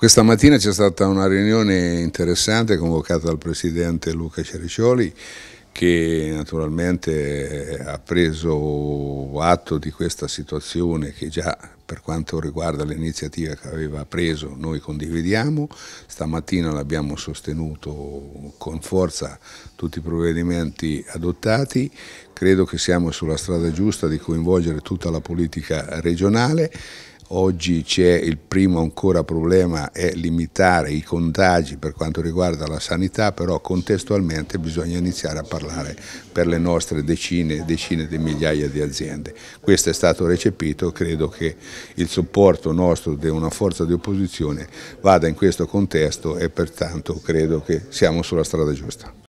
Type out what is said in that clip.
Questa mattina c'è stata una riunione interessante convocata dal presidente Luca Cericioli che naturalmente ha preso atto di questa situazione che già per quanto riguarda l'iniziativa che aveva preso noi condividiamo, stamattina l'abbiamo sostenuto con forza tutti i provvedimenti adottati, credo che siamo sulla strada giusta di coinvolgere tutta la politica regionale Oggi c'è il primo ancora problema è limitare i contagi per quanto riguarda la sanità, però contestualmente bisogna iniziare a parlare per le nostre decine e decine di migliaia di aziende. Questo è stato recepito, credo che il supporto nostro di una forza di opposizione vada in questo contesto e pertanto credo che siamo sulla strada giusta.